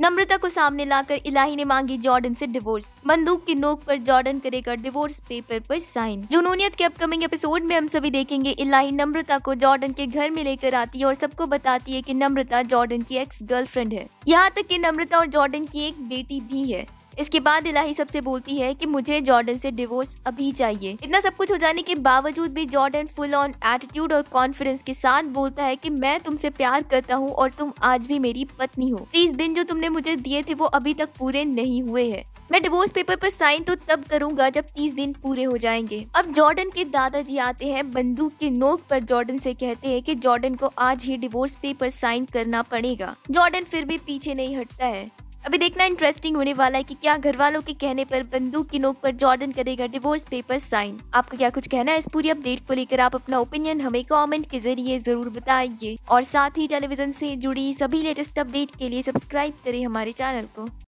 नम्रता को सामने लाकर इलाही ने मांगी जॉर्डन से डिवोर्स बंदूक की नोक पर जॉर्डन करेगा डिवोर्स पेपर पर साइन जुनूनियत के अपकमिंग एपिसोड में हम सभी देखेंगे इलाही नम्रता को जॉर्डन के घर में लेकर आती है और सबको बताती है कि नम्रता जॉर्डन की एक्स गर्लफ्रेंड है यहाँ तक कि नम्रता और जॉर्डन की एक बेटी भी है इसके बाद इलाही सबसे बोलती है कि मुझे जॉर्डन से डिवोर्स अभी चाहिए इतना सब कुछ हो जाने के बावजूद भी जॉर्डन फुल ऑन एटीट्यूड और कॉन्फिडेंस के साथ बोलता है कि मैं तुमसे प्यार करता हूँ और तुम आज भी मेरी पत्नी हो तीस दिन जो तुमने मुझे दिए थे वो अभी तक पूरे नहीं हुए है मैं डिवोर्स पेपर पर साइन तो तब करूंगा जब तीस दिन पूरे हो जाएंगे अब जॉर्डन के दादाजी आते हैं बंदूक के नोक पर जॉर्डन से कहते हैं कि जॉर्डन को आज ही डिवोर्स पेपर साइन करना पड़ेगा जॉर्डन फिर भी पीछे नहीं हटता है अभी देखना इंटरेस्टिंग होने वाला है कि क्या घर वालों के कहने पर बंदूक की नोक पर जॉर्डन करेगा डिवोर्स पेपर साइन आपका क्या कुछ कहना है इस पूरी अपडेट को लेकर आप अपना ओपिनियन हमें कमेंट के जरिए जरूर बताइए और साथ ही टेलीविजन से जुड़ी सभी लेटेस्ट अपडेट के लिए सब्सक्राइब करें हमारे चैनल को